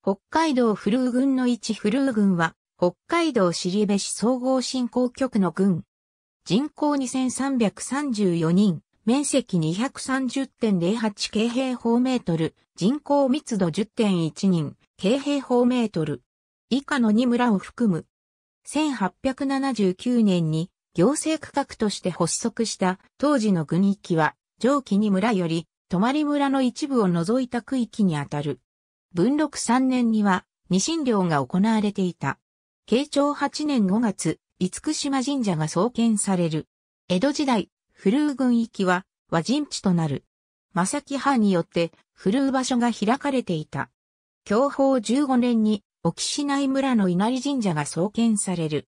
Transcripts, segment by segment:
北海道フルー郡の一フルー郡は、北海道尻部市総合振興局の軍。人口2334人、面積230.08京平方メートル、人口密度10.1人、京平方メートル。以下の2村を含む。1879年に行政区画として発足した当時の軍域は、上記2村より、泊村の一部を除いた区域にあたる。文禄3年には、二神領が行われていた。慶長8年5月、厳島神社が創建される。江戸時代、古宇郡域は和人地となる。正木藩によって古う場所が開かれていた。享保15年に沖市内村の稲荷神社が創建される。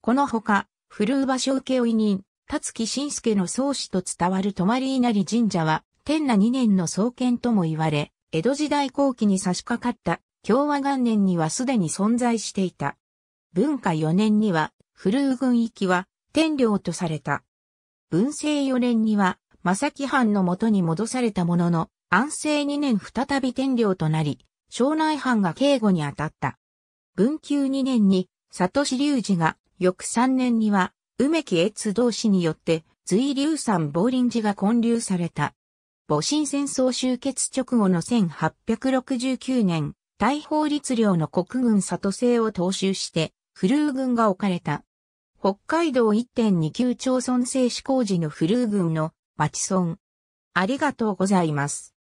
このほか、古う場所請負人、辰木信介の宗師と伝わる泊稲荷神社は、天那2年の創建とも言われ、江戸時代後期に差し掛かった共和元年にはすでに存在していた。文化4年には、古軍郡域は天領とされた。文政4年には、正木藩の元に戻されたものの、安政2年再び天領となり、庄内藩が警護に当たった。文久2年に、里志隆寺が、翌3年には、梅木越同士によって、随流山亡林寺が建立された。戊辰戦争終結直後の1869年、大法律領の国軍里制を踏襲して、フルー軍が置かれた。北海道1.29町村制施工時のフルー軍の町村。ありがとうございます。